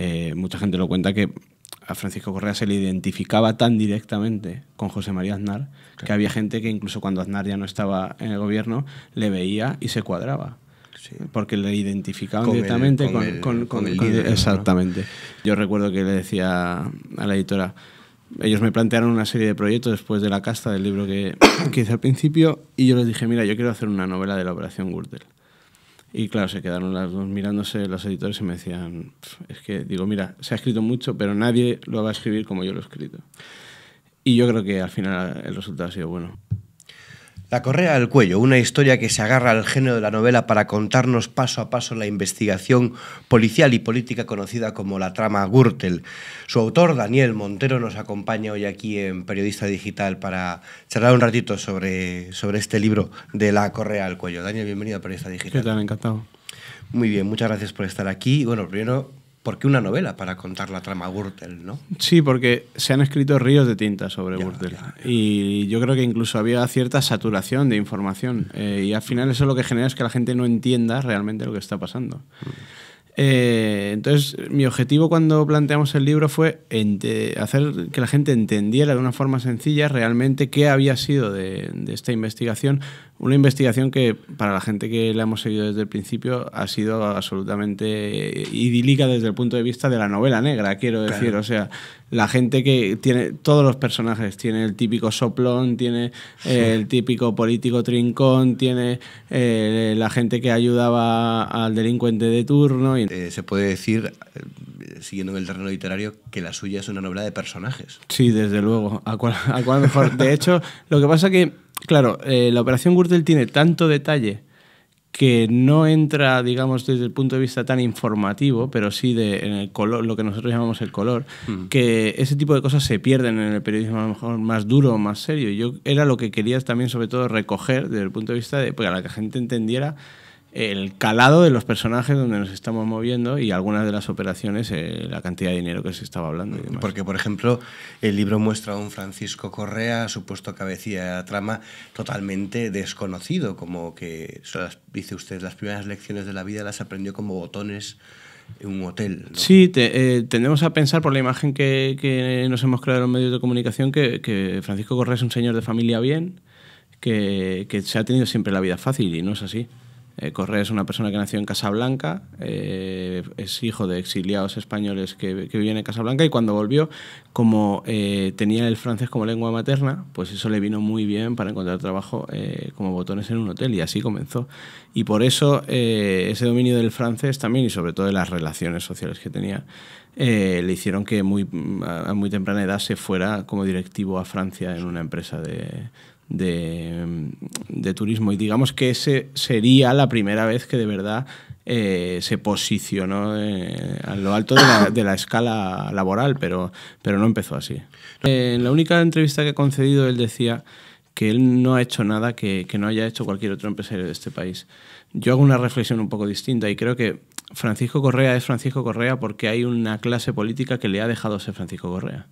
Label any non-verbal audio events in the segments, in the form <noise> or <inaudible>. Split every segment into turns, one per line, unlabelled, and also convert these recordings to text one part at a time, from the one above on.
Eh, mucha gente lo cuenta que a Francisco Correa se le identificaba tan directamente con José María Aznar que había gente que incluso cuando Aznar ya no estaba en el gobierno le veía y se cuadraba. Porque le identificaban directamente con, Exactamente. Yo recuerdo que le decía a la editora, ellos me plantearon una serie de proyectos después de la casta del libro que, <coughs> que hice al principio y yo les dije, mira, yo quiero hacer una novela de la Operación Gürtel. Y claro, se quedaron las dos mirándose los editores y me decían, es que digo, mira, se ha escrito mucho, pero nadie lo va a escribir como yo lo he escrito. Y yo creo que
al final el resultado ha sido bueno. La correa al cuello, una historia que se agarra al género de la novela para contarnos paso a paso la investigación policial y política conocida como la trama Gürtel. Su autor, Daniel Montero, nos acompaña hoy aquí en Periodista Digital para charlar un ratito sobre, sobre este libro de La correa al cuello. Daniel, bienvenido a Periodista Digital. ¿Qué tal? Encantado. Muy bien, muchas gracias por estar aquí. Bueno, primero porque una novela para contar la trama Gürtel, no?
Sí, porque se han escrito ríos de tinta sobre Gurtel Y yo creo que incluso había cierta saturación de información. Eh, y al final eso lo que genera es que la gente no entienda realmente lo que está pasando. Mm. Eh, entonces, mi objetivo cuando planteamos el libro fue hacer que la gente entendiera de una forma sencilla realmente qué había sido de esta investigación, una investigación que para la gente que la hemos seguido desde el principio ha sido absolutamente idílica desde el punto de vista de la novela negra, quiero decir. O sea, la gente que tiene, todos los personajes, tiene el típico soplón, tiene el típico político trincón, tiene eh, la gente que ayudaba al delincuente de turno. Y... Eh, se puede decir,
eh, siguiendo el terreno literario, que la suya es una novela de
personajes. Sí, desde luego. De hecho, lo que pasa que Claro, eh, la operación Gürtel tiene tanto detalle que no entra, digamos, desde el punto de vista tan informativo, pero sí de, en el color, lo que nosotros llamamos el color, mm. que ese tipo de cosas se pierden en el periodismo a lo mejor más duro o más serio. Yo era lo que quería también sobre todo recoger desde el punto de vista de, pues, la que la gente entendiera el calado de los personajes donde nos estamos moviendo y algunas de las operaciones,
eh, la cantidad de dinero que se estaba hablando. Porque, por ejemplo, el libro muestra a un Francisco Correa, supuesto cabecilla de trama, totalmente desconocido, como que, dice usted, las primeras lecciones de la vida las aprendió como botones en un hotel.
Sí, eh, tendemos a pensar por la imagen que, nos hemos creado en los medios de comunicación que, Francisco Correa es un señor de familia bien, que, se ha tenido siempre la vida fácil y no es así. Eh, Correa es una persona que nació en Casablanca, eh, es hijo de exiliados españoles que, que, vivían en Casablanca y cuando volvió, como eh, tenía el francés como lengua materna, pues eso le vino muy bien para encontrar trabajo como botones en un hotel y así comenzó. Y por eso ese dominio del francés también y sobre todo de las relaciones sociales que tenía, le hicieron que a muy temprana edad se fuera como directivo a Francia en una empresa de, de, turismo. Y digamos que ese sería la primera vez que de verdad eh, se posicionó eh, a lo alto <coughs> de la, escala laboral, pero, pero no empezó así. Eh, en la única entrevista que he concedido, él decía que él no ha hecho nada que, no haya hecho cualquier otro empresario de este país. Yo hago una reflexión un poco distinta y creo que Francisco Correa es Francisco Correa porque hay una clase política que le ha dejado ser Francisco Correa.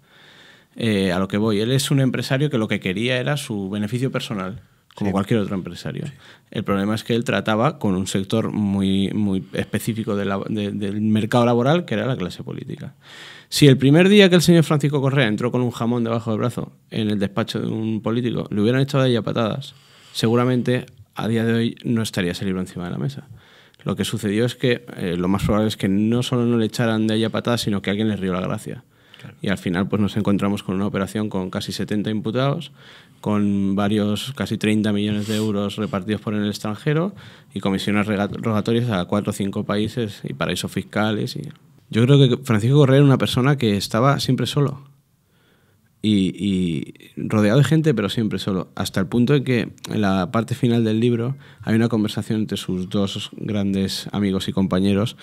Eh, a lo que voy, él es un empresario que lo que quería era su beneficio personal, como cualquier otro empresario. El problema es que él trataba con un sector muy, muy específico del mercado laboral, que era la clase política. Si el primer día que el señor Francisco Correa entró con un jamón debajo del brazo en el despacho de un político, le hubieran echado de ella patadas, seguramente a día de hoy no estaría ese libro encima de la mesa. Lo que sucedió es que eh, lo más probable es que no solo no le echaran de ella patadas, sino que alguien les rió la gracia. Y al final pues nos encontramos con una operación con casi 70 imputados, con varios casi 30 millones de euros repartidos por el extranjero y comisiones rogatorias a cuatro o cinco países y paraísos fiscales. Yo creo que Francisco Correa era una persona que estaba siempre solo y, rodeado de gente, pero siempre solo, hasta el punto de que en la parte final del libro hay una conversación entre sus dos grandes amigos y compañeros,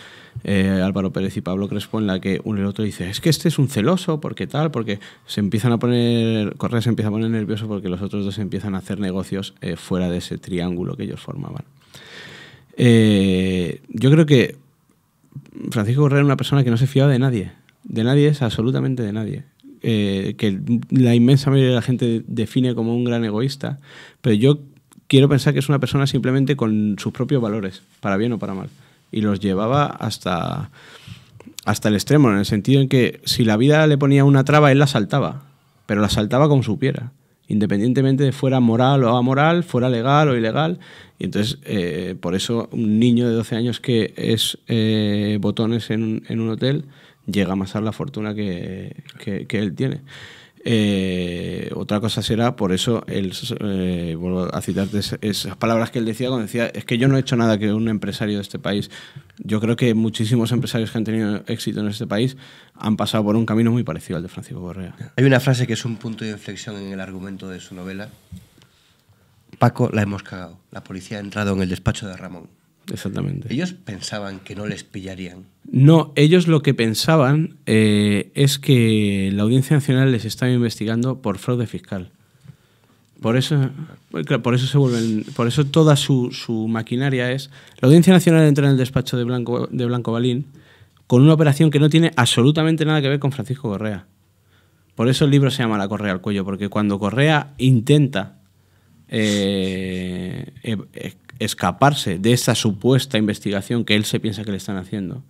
eh, Álvaro Pérez y Pablo Crespo, en la que uno y el otro dice, es que este es un celoso, porque tal, porque se empiezan a poner, Correa se empieza a poner nervioso porque los otros dos empiezan a hacer negocios eh, fuera de ese triángulo que ellos formaban. Eh, yo creo que Francisco Correa era una persona que no se fiaba de nadie, de nadie es absolutamente de nadie. Eh, que la inmensa mayoría de la gente define como un gran egoísta, pero yo quiero pensar que es una persona simplemente con sus propios valores, para bien o para mal. Y los llevaba hasta, hasta el extremo, en el sentido en que si la vida le ponía una traba, él la saltaba, pero la saltaba como supiera independientemente de fuera moral o amoral, fuera legal o ilegal. Y entonces, eh, por eso un niño de 12 años que es eh, botones en un hotel llega a amasar la fortuna que, él tiene. Eh, otra cosa será, por eso, el, eh, vuelvo a citarte esas palabras que él decía cuando decía, es que yo no he hecho nada que un empresario de este país, yo creo que muchísimos empresarios que han tenido éxito en este país
han pasado por un camino muy parecido al de Francisco Correa. Hay una frase que es un punto de inflexión en el argumento de su novela. Paco, la hemos cagado. La policía ha entrado en el despacho de Ramón. Exactamente. Ellos pensaban que no les pillarían. No, ellos lo que pensaban
eh, es que la Audiencia Nacional les estaba investigando por fraude fiscal. Por eso, por eso se vuelven, por eso toda su, maquinaria es. La Audiencia Nacional entra en el despacho de Blanco, de Blanco Balín con una operación que no tiene absolutamente nada que ver con Francisco Correa. Por eso el libro se llama La Correa al cuello, porque cuando Correa intenta eh, eh, escaparse de esa supuesta investigación que él se piensa que le están haciendo,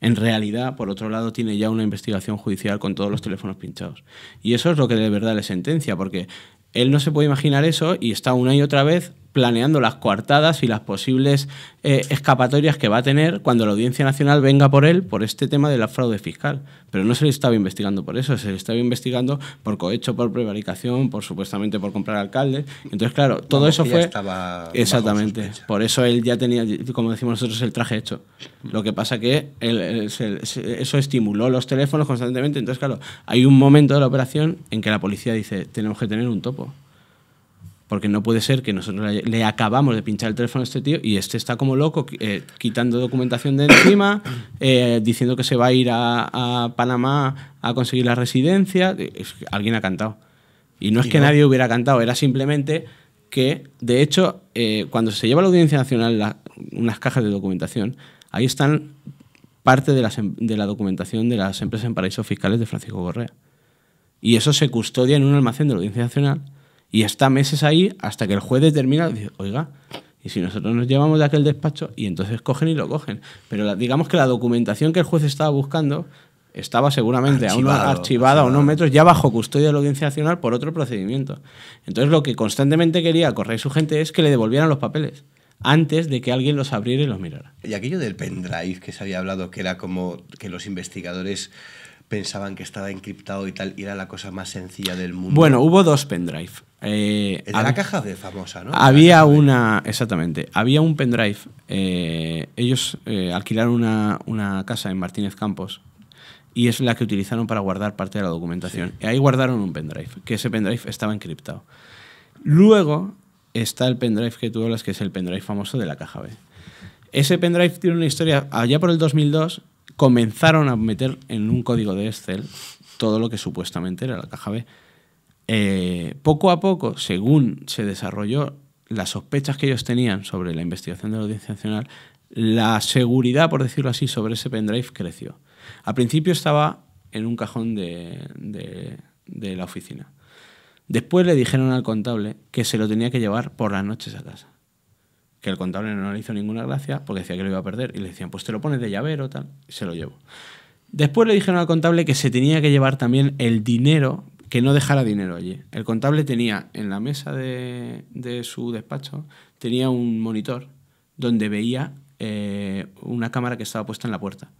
en realidad, por otro lado, tiene ya una investigación judicial con todos los teléfonos pinchados. Y eso es lo que de verdad le sentencia, porque él no se puede imaginar eso y está una y otra vez planeando las coartadas y las posibles eh, escapatorias que va a tener cuando la Audiencia Nacional venga por él por este tema del fraude fiscal. Pero no se le estaba investigando por eso, se le estaba investigando por cohecho, por prevaricación, por supuestamente por comprar alcalde Entonces, claro, todo eso fue...
exactamente.
Por eso él ya tenía, como decimos nosotros, el traje hecho. Lo que pasa que eso estimuló los teléfonos constantemente. Entonces, claro, hay un momento de la operación en que la policía dice, tenemos que tener un topo porque no puede ser que nosotros le, acabamos de pinchar el teléfono a este tío y este está como loco, eh, quitando documentación de encima, <coughs> eh, diciendo que se va a ir a, Panamá a conseguir la residencia. Alguien ha cantado. Y no es que nadie hubiera cantado, era simplemente que, de hecho, eh, cuando se lleva a la Audiencia Nacional unas cajas de documentación, ahí están parte de, em, de la documentación de las empresas en paraísos fiscales de Francisco Correa. Y eso se custodia en un almacén de la Audiencia Nacional y está meses ahí hasta que el juez determina, dice, oiga, y si nosotros nos llevamos de aquel despacho, y entonces cogen y lo cogen. Pero digamos que la documentación que el juez estaba buscando estaba seguramente a archivada a unos metros ya bajo custodia de la Audiencia Nacional por otro procedimiento. Entonces lo que constantemente quería correr su gente es que le devolvieran los papeles antes de que alguien los abriera y los mirara.
Y aquello del pendrive que se había hablado, que era como que los investigadores pensaban que estaba encriptado y tal, y era la cosa más sencilla del mundo. Bueno, hubo
dos pendrive. A eh, la caja de famosa, ¿no? Había una, exactamente, había un pendrive. Eh, ellos eh, alquilaron una, casa en Martínez Campos y es la que utilizaron para guardar parte de la documentación. Y ahí guardaron un pendrive, que ese pendrive estaba encriptado. Luego está el pendrive que tú hablas, que es el pendrive famoso de la caja B. Ese pendrive tiene una historia, allá por el 2002, comenzaron a meter en un código de Excel todo lo que supuestamente era la caja B. Eh, poco a poco, según se desarrolló las sospechas que ellos tenían sobre la investigación de la Audiencia Nacional, la seguridad, por decirlo así, sobre ese pendrive creció. Al principio estaba en un cajón de la oficina. Después le dijeron al contable que se lo tenía que llevar por las noches a casa que el contable no le hizo ninguna gracia porque decía que lo iba a perder. Y le decían, pues te lo pones de llavero, tal, y se lo llevo. Después le dijeron al contable que se tenía que llevar también el dinero, que no dejara dinero allí. El contable tenía en la mesa de, su despacho, tenía un monitor donde veía eh, una cámara que estaba puesta en la puerta.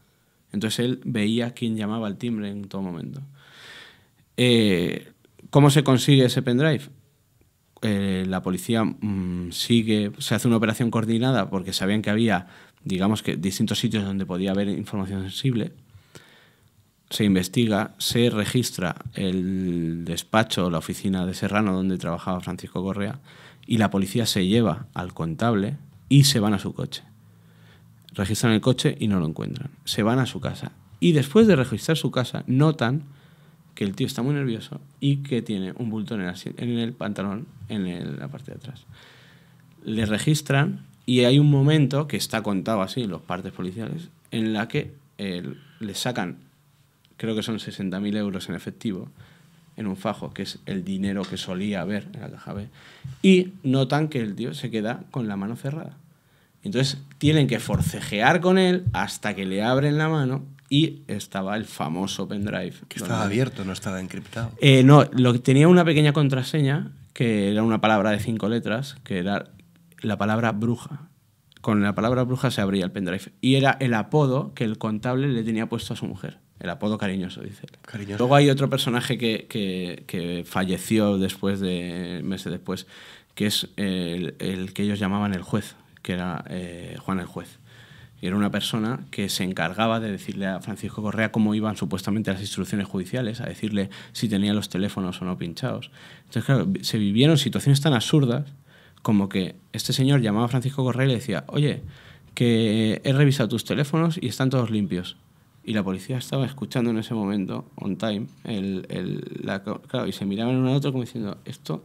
Entonces él veía quién llamaba al timbre en todo momento. Eh, ¿Cómo se consigue ese pendrive? Eh, la policía mm, sigue, se hace una operación coordinada porque sabían que había, digamos que, distintos sitios donde podía haber información sensible. Se investiga, se registra el despacho, la oficina de Serrano donde trabajaba Francisco Correa y la policía se lleva al contable y se van a su coche. Registran el coche y no lo encuentran. Se van a su casa. Y después de registrar su casa, notan que el tío está muy nervioso y que tiene un bulto en el, pantalón, en la parte de atrás. Le registran y hay un momento que está contado así, en los partes policiales, en la que le sacan, creo que son 60.000 euros en efectivo, en un fajo, que es el dinero que solía haber en la caja B, y notan que el tío se queda con la mano cerrada. Entonces tienen que forcejear con él hasta que le abren la mano y estaba el famoso pendrive. Que estaba
abierto, no estaba encriptado.
Eh, no, lo, tenía una pequeña contraseña, que era una palabra de cinco letras, que era la palabra bruja. Con la palabra bruja se abría el pendrive. Y era el apodo que el contable le tenía puesto a su mujer. El apodo cariñoso, dice. Él. Cariñoso. Luego hay otro personaje que, falleció después de meses después, que es el, que ellos llamaban el juez, que era eh, Juan el juez y era una persona que se encargaba de decirle a Francisco Correa cómo iban supuestamente las instrucciones judiciales, a decirle si tenía los teléfonos o no pinchados. Entonces, claro, se vivieron situaciones tan absurdas como que este señor llamaba a Francisco Correa y le decía, oye, que he revisado tus teléfonos y están todos limpios. Y la policía estaba escuchando en ese momento, on time, el, el, y se miraban uno al otro como diciendo, esto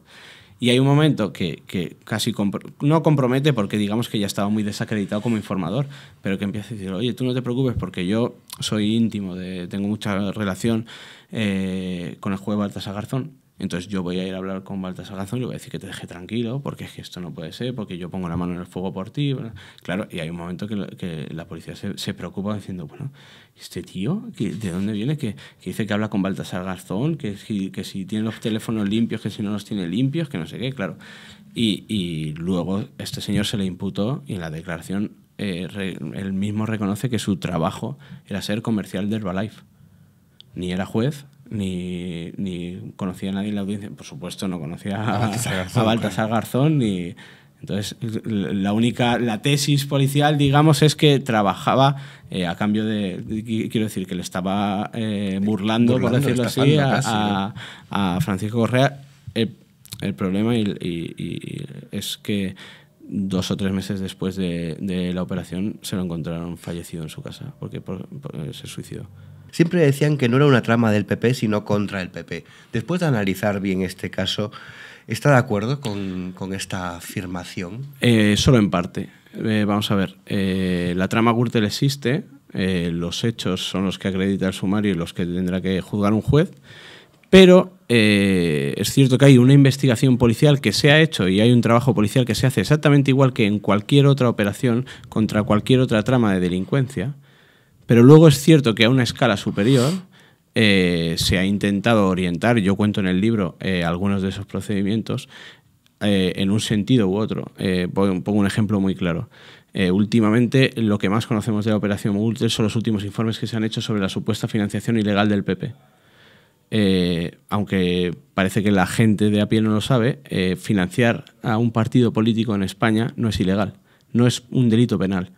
y hay un momento que, que casi no compromete porque digamos que ya estaba muy desacreditado como informador, pero que empieza a decir, oye, tú no te preocupes porque yo soy íntimo, de, tengo mucha relación eh, con el juego de Baltasar Garzón entonces yo voy a ir a hablar con Baltasar Garzón y le voy a decir que te deje tranquilo, porque es que esto no puede ser, porque yo pongo la mano en el fuego por ti. Claro, y hay un momento que, la policía se, preocupa diciendo, bueno, ¿este tío de dónde viene? Que, dice que habla con Baltasar Garzón, que, que si tiene los teléfonos limpios, que si no los tiene limpios, que no sé qué, claro. Y, luego este señor se le imputó y en la declaración eh, él mismo reconoce que su trabajo era ser comercial de Herbalife. Ni era juez, ni, ni conocía a nadie en la audiencia. Por supuesto, no conocía a, Baltasar Garzón, ni. Entonces, la única, la tesis policial, digamos, es que trabajaba eh, a cambio de, quiero decir, que le estaba eh, burlando, por decirlo así, a, Francisco Correa. El, problema y, es que dos o tres meses después de,
la operación se lo encontraron fallecido en su casa, porque por, se suicidó siempre decían que no era una trama del PP, sino contra el PP. Después de analizar bien este caso, ¿está de acuerdo con, esta afirmación?
Eh, solo en parte. Eh, vamos a ver, eh, la trama Gürtel existe, los hechos son los que acredita el sumario y los que tendrá que juzgar un juez, pero es cierto que hay una investigación policial que se ha hecho y hay un trabajo policial que se hace exactamente igual que en cualquier otra operación contra cualquier otra trama de delincuencia. Pero luego es cierto que a una escala superior eh, se ha intentado orientar, yo cuento en el libro eh, algunos de esos procedimientos, eh, en un sentido u otro. pongo un ejemplo muy claro. últimamente, lo que más conocemos de la operación múltiples son los últimos informes que se han hecho sobre la supuesta financiación ilegal del PP. aunque parece que la gente de a pie no lo sabe, financiar a un partido político en España no es ilegal, no es un delito penal,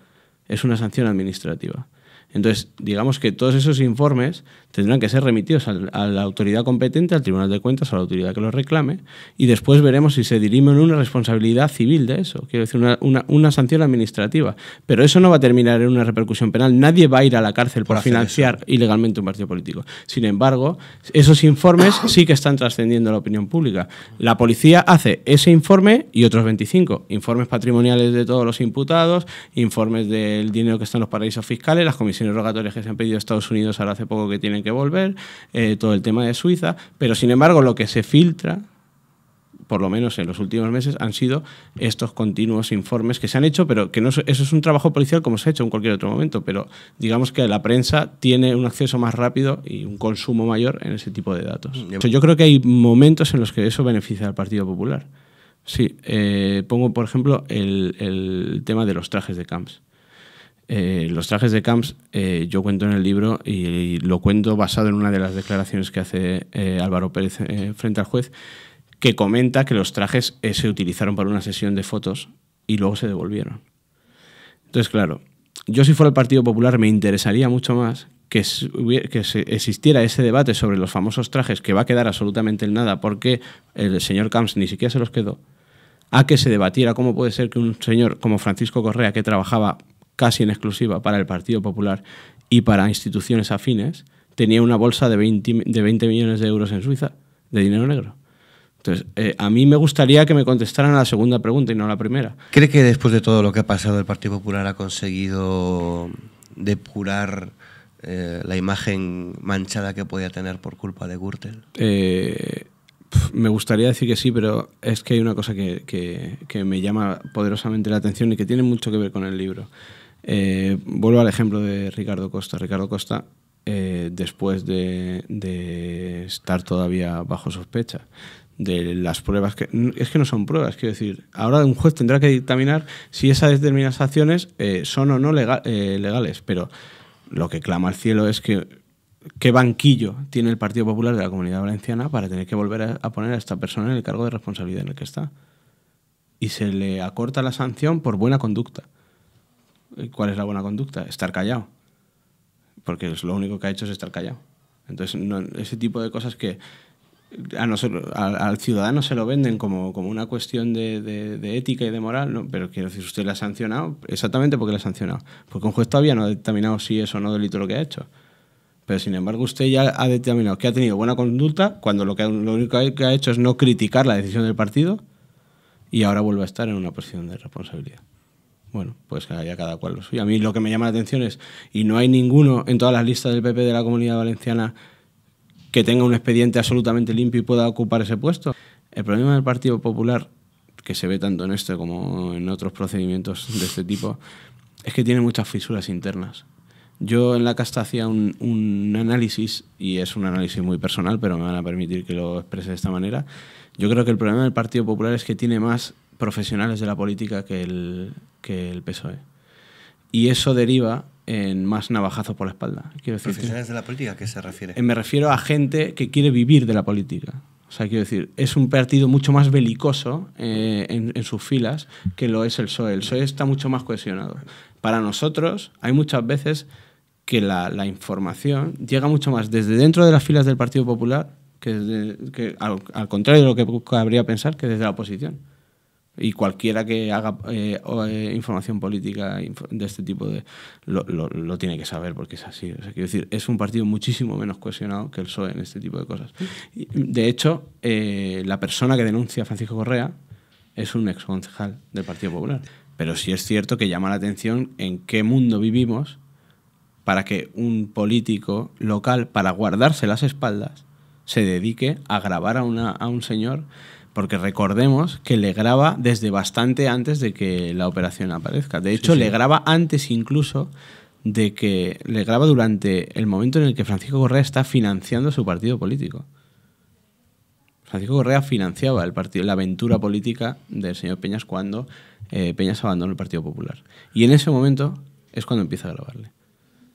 es una sanción administrativa. Entonces, digamos que todos esos informes tendrán que ser remitidos a la autoridad competente, al Tribunal de Cuentas, a la autoridad que los reclame, y después veremos si se dirime una responsabilidad civil de eso, quiero decir, una, sanción administrativa. Pero eso no va a terminar en una repercusión penal. Nadie va a ir a la cárcel por, financiar ilegalmente un partido político. Sin embargo, esos informes <coughs> sí que están trascendiendo la opinión pública. La policía hace ese informe y otros 25. Informes patrimoniales de todos los imputados, informes del dinero que está en los paraísos fiscales, las comisiones Interrogatorias que se han pedido a Estados Unidos ahora hace poco que tienen que volver, eh, todo el tema de Suiza, pero sin embargo lo que se filtra por lo menos en los últimos meses, han sido estos continuos informes que se han hecho, pero que no eso es un trabajo policial como se ha hecho en cualquier otro momento, pero digamos que la prensa tiene un acceso más rápido y un consumo mayor en ese tipo de datos. Mm, yo creo que hay momentos en los que eso beneficia al Partido Popular. Sí, eh, pongo por ejemplo el tema de los trajes de camps. Eh, los trajes de Camps, eh, yo cuento en el libro y, lo cuento basado en una de las declaraciones que hace eh, Álvaro Pérez frente al juez, que comenta que los trajes se utilizaron para una sesión de fotos y luego se devolvieron. Entonces, claro, yo si fuera el Partido Popular me interesaría mucho más que, que existiera ese debate sobre los famosos trajes que va a quedar absolutamente en nada porque el señor Camps ni siquiera se los quedó, a que se debatiera cómo puede ser que un señor como Francisco Correa, que trabajaba casi en exclusiva para el Partido Popular y para instituciones afines, tenía una bolsa de 20, de 20 millones de euros en Suiza de dinero negro. Entonces, eh, a mí me gustaría que me contestaran a la segunda pregunta y no a la primera.
¿Cree que después de todo lo que ha pasado el Partido Popular ha conseguido depurar eh, la imagen manchada que podía tener por culpa de Gürtel?
Eh, me gustaría decir que sí, pero es que hay una cosa que, que me llama poderosamente la atención y que tiene mucho que ver con el libro. Eh, vuelvo al ejemplo de Ricardo Costa. Ricardo Costa, eh, después de, estar todavía bajo sospecha de las pruebas que es que no son pruebas, quiero decir, ahora un juez tendrá que dictaminar si esas determinadas acciones eh, son o no legales, pero lo que clama al cielo es que qué banquillo tiene el Partido Popular de la Comunidad Valenciana para tener que volver a poner a esta persona en el cargo de responsabilidad en el que está. Y se le acorta la sanción por buena conducta. ¿Cuál es la buena conducta? Estar callado. Porque lo único que ha hecho es estar callado. Entonces, ese tipo de cosas que a al, ciudadano se lo venden como, como una cuestión de, ética y de moral, ¿no? pero quiero decir, usted la ha sancionado exactamente porque la ha sancionado. Porque un juez todavía no ha determinado si es o no delito lo que ha hecho. Pero sin embargo, usted ya ha determinado que ha tenido buena conducta cuando lo, que, lo único que ha hecho es no criticar la decisión del partido y ahora vuelve a estar en una posición de responsabilidad. Bueno, pues haya cada cual lo suyo. A mí lo que me llama la atención es, y no hay ninguno en todas las listas del PP de la Comunidad Valenciana que tenga un expediente absolutamente limpio y pueda ocupar ese puesto. El problema del Partido Popular, que se ve tanto en este como en otros procedimientos de este tipo, es que tiene muchas fisuras internas. Yo en la casta hacía un, análisis, y es un análisis muy personal, pero me van a permitir que lo exprese de esta manera. Yo creo que el problema del Partido Popular es que tiene más profesionales de la política que el, que el PSOE. Y eso deriva en más navajazos por la espalda.
¿Profesionales de la política a qué se refiere? Eh,
me refiero a gente que quiere vivir de la política. O sea, quiero decir, es un partido mucho más belicoso eh, en, sus filas que lo es el PSOE. El PSOE está mucho más cohesionado. Para nosotros hay muchas veces que la, información llega mucho más desde dentro de las filas del Partido Popular que, al, al, contrario de lo que cabría pensar, que desde la oposición y cualquiera que haga eh, eh, información política de este tipo de, lo, tiene que saber porque es así. O decir, es un partido muchísimo menos cohesionado que el PSOE en este tipo de cosas. De hecho, eh, la persona que denuncia a Francisco Correa es un ex concejal del Partido Popular. Pero sí es cierto que llama la atención en qué mundo vivimos para que un político local, para guardarse las espaldas, se dedique a grabar a, una, a un señor porque recordemos que le graba desde bastante antes de que la operación aparezca. De hecho, le graba antes incluso de que le graba durante el momento en el que Francisco Correa está financiando su partido político. Francisco Correa financiaba el partido, la aventura política del señor Peñas cuando eh, Peñas abandonó el Partido Popular. Y en ese momento es cuando empieza a grabarle.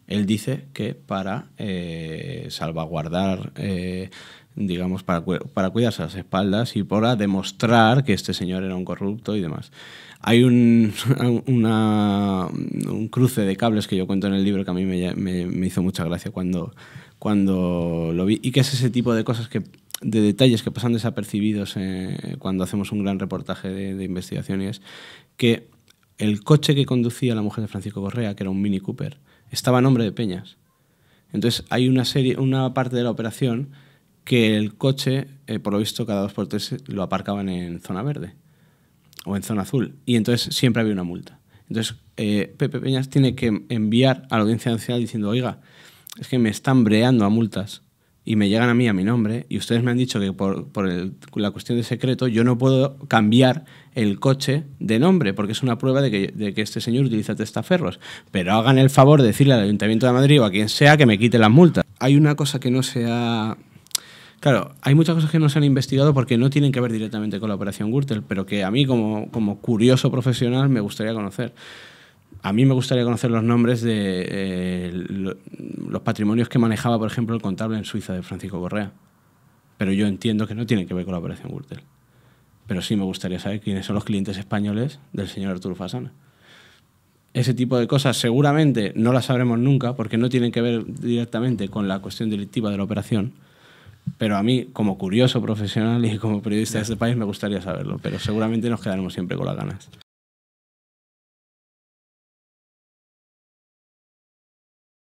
Él dice que para eh, salvaguardar eh, digamos, para, para cuidarse las espaldas y para demostrar que este señor era un corrupto y demás. Hay un, <laughs> cruce de cables que yo cuento en el libro que a mí me, hizo mucha gracia cuando, cuando lo vi y que es ese tipo de cosas que de detalles que pasan desapercibidos eh, cuando hacemos un gran reportaje de, de investigaciones, que el coche que conducía la mujer de Francisco Correa, que era un Mini Cooper, estaba a nombre de Peñas. Entonces hay una, serie, una parte de la operación que el coche, eh, por lo visto, cada dos por tres lo aparcaban en zona verde o en zona azul. Y entonces siempre había una multa. Entonces, eh, Pepe Peñas tiene que enviar a la Audiencia Nacional diciendo, oiga, es que me están breando a multas y me llegan a mí a mi nombre y ustedes me han dicho que por, por la cuestión de secreto yo no puedo cambiar el coche de nombre porque es una prueba de que, de que este señor utiliza testaferros. Pero hagan el favor de decirle al Ayuntamiento de Madrid o a quien sea que me quite las multas. Hay una cosa que no se ha Claro, hay muchas cosas que no se han investigado porque no tienen que ver directamente con la operación Gürtel, pero que a mí como, curioso profesional me gustaría conocer. A mí me gustaría conocer los nombres de eh, los patrimonios que manejaba, por ejemplo, el contable en Suiza de Francisco Correa. Pero yo entiendo que no tienen que ver con la operación Gürtel. Pero sí me gustaría saber quiénes son los clientes españoles del señor Arturo Fasana. Ese tipo de cosas seguramente no las sabremos nunca porque no tienen que ver directamente con la cuestión delictiva de la operación pero a mí, como curioso profesional y como periodista de este país, me gustaría
saberlo. Pero seguramente nos quedaremos siempre con las ganas.